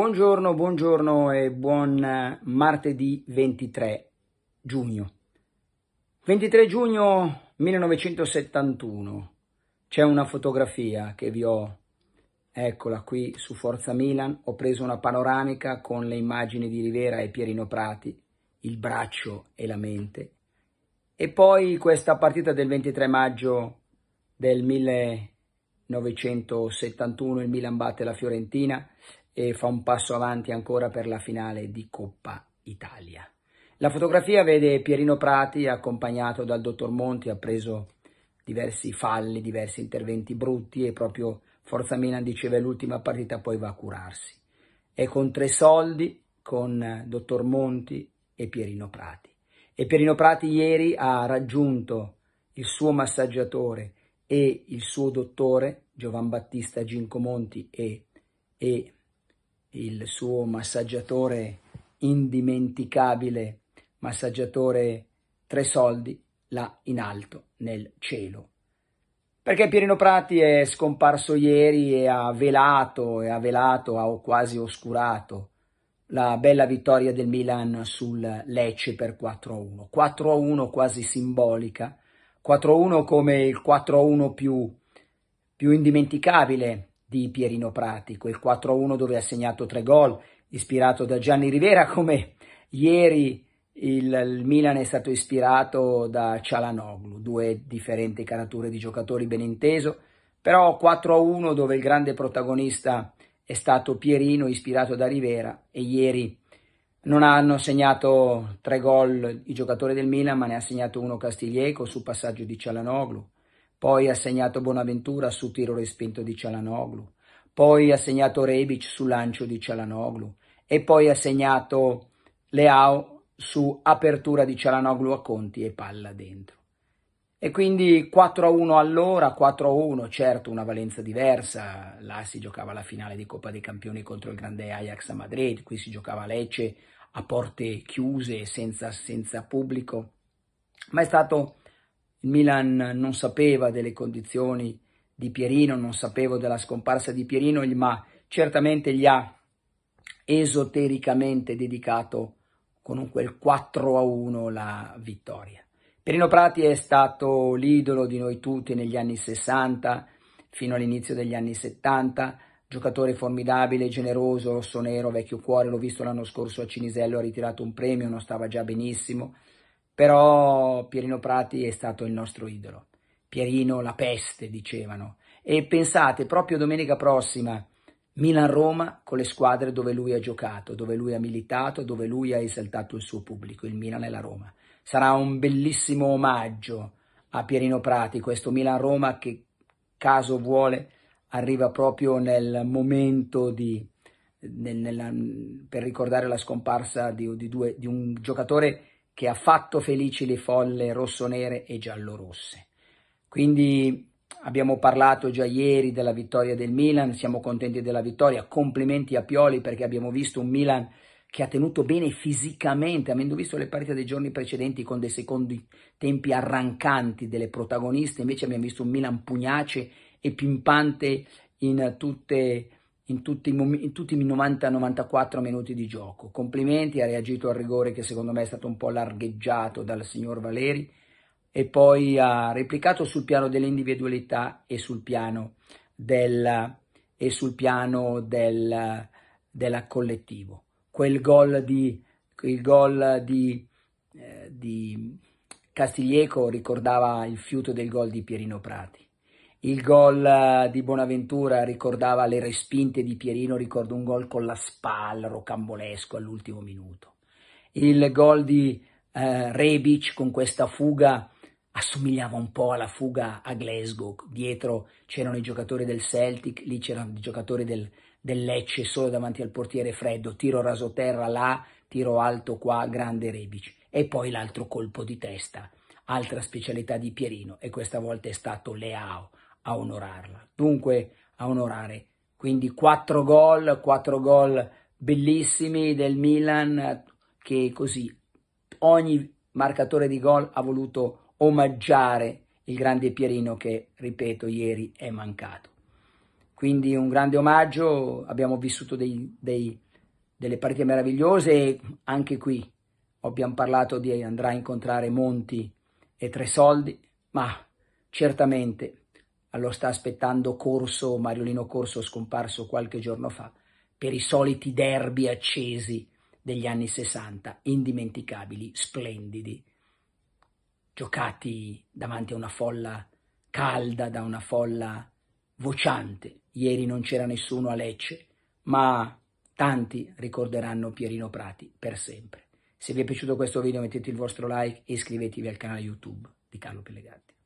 Buongiorno, buongiorno e buon eh, martedì 23 giugno. 23 giugno 1971. C'è una fotografia che vi ho, eccola qui su Forza Milan, ho preso una panoramica con le immagini di Rivera e Pierino Prati, il braccio e la mente. E poi questa partita del 23 maggio del 1971, il Milan batte la Fiorentina e fa un passo avanti ancora per la finale di Coppa Italia. La fotografia vede Pierino Prati accompagnato dal dottor Monti, ha preso diversi falli, diversi interventi brutti e proprio Forza Milan diceva l'ultima partita poi va a curarsi. È con tre soldi con eh, dottor Monti e Pierino Prati. E Pierino Prati ieri ha raggiunto il suo massaggiatore e il suo dottore Giovan Battista Gincomonti e, e il suo massaggiatore indimenticabile, massaggiatore Tre Soldi, là in alto nel cielo. Perché Pierino Prati è scomparso ieri e ha velato, e ha velato, ha quasi oscurato la bella vittoria del Milan sul Lecce per 4-1. 4-1 quasi simbolica, 4-1 come il 4-1 più, più indimenticabile di Pierino Prati, quel 4-1 dove ha segnato tre gol, ispirato da Gianni Rivera, come ieri il, il, Milan è stato ispirato da Cialanoglu, due differenti carature di giocatori ben inteso, però 4-1 dove il grande protagonista è stato Pierino, ispirato da Rivera, e ieri non hanno segnato tre gol i giocatori del Milan, ma ne ha segnato uno Castiglieco sul passaggio di Cialanoglu poi ha segnato Bonaventura su tiro respinto di Cialanoglu, poi ha segnato Rebic su lancio di Cialanoglu e poi ha segnato Leao su apertura di Cialanoglu a Conti e palla dentro. E quindi 4-1 allora, 4-1, certo una valenza diversa, là si giocava la finale di Coppa dei Campioni contro il grande Ajax a Madrid, qui si giocava Lecce a porte chiuse, senza, senza pubblico, ma è stato il Milan non sapeva delle condizioni di Pierino, non sapevo della scomparsa di Pierino, ma certamente gli ha esotericamente dedicato con un quel 4 a 1 la vittoria. Pierino Prati è stato l'idolo di noi tutti negli anni 60 fino all'inizio degli anni 70, giocatore formidabile, generoso, rosso nero, vecchio cuore, l'ho visto l'anno scorso a Cinisello, ha ritirato un premio, non stava già benissimo, però Pierino Prati è stato il nostro idolo. Pierino la peste, dicevano. E pensate, proprio domenica prossima, Milan-Roma con le squadre dove lui ha giocato, dove lui ha militato, dove lui ha esaltato il suo pubblico, il Milan e la Roma. Sarà un bellissimo omaggio a Pierino Prati, questo Milan-Roma che, caso vuole, arriva proprio nel momento di, nel, nella, per ricordare la scomparsa di, di, due, di un giocatore che ha fatto felici le folle rossonere e giallorosse. Quindi abbiamo parlato già ieri della vittoria del Milan, siamo contenti della vittoria, complimenti a Pioli perché abbiamo visto un Milan che ha tenuto bene fisicamente, avendo visto le partite dei giorni precedenti con dei secondi tempi arrancanti delle protagoniste, invece abbiamo visto un Milan pugnace e pimpante in tutte le in tutti, in tutti i 90-94 minuti di gioco. Complimenti, ha reagito al rigore che secondo me è stato un po' largheggiato dal signor Valeri e poi ha replicato sul piano dell'individualità e sul piano del, e sul piano del, del collettivo. Quel gol di, il gol di, eh, di Castiglieco ricordava il fiuto del gol di Pierino Prati. Il gol eh, di Bonaventura ricordava le respinte di Pierino, ricordo un gol con la spalla rocambolesco all'ultimo minuto. Il gol di eh, Rebic con questa fuga assomigliava un po' alla fuga a Glasgow. Dietro c'erano i giocatori del Celtic, lì c'erano i giocatori del, del Lecce solo davanti al portiere freddo, tiro rasoterra là, tiro alto qua, grande Rebic. E poi l'altro colpo di testa, altra specialità di Pierino e questa volta è stato Leao a onorarla. Dunque a onorare. Quindi quattro gol, quattro gol bellissimi del Milan che così ogni marcatore di gol ha voluto omaggiare il grande Pierino che, ripeto, ieri è mancato. Quindi un grande omaggio, abbiamo vissuto dei, dei, delle partite meravigliose e anche qui abbiamo parlato di andrà a incontrare Monti e Tre Soldi, ma certamente lo sta aspettando Corso, Mariolino Corso scomparso qualche giorno fa, per i soliti derby accesi degli anni 60, indimenticabili, splendidi, giocati davanti a una folla calda, da una folla vociante. Ieri non c'era nessuno a Lecce, ma tanti ricorderanno Pierino Prati per sempre. Se vi è piaciuto questo video mettete il vostro like e iscrivetevi al canale YouTube di Carlo Pellegatti.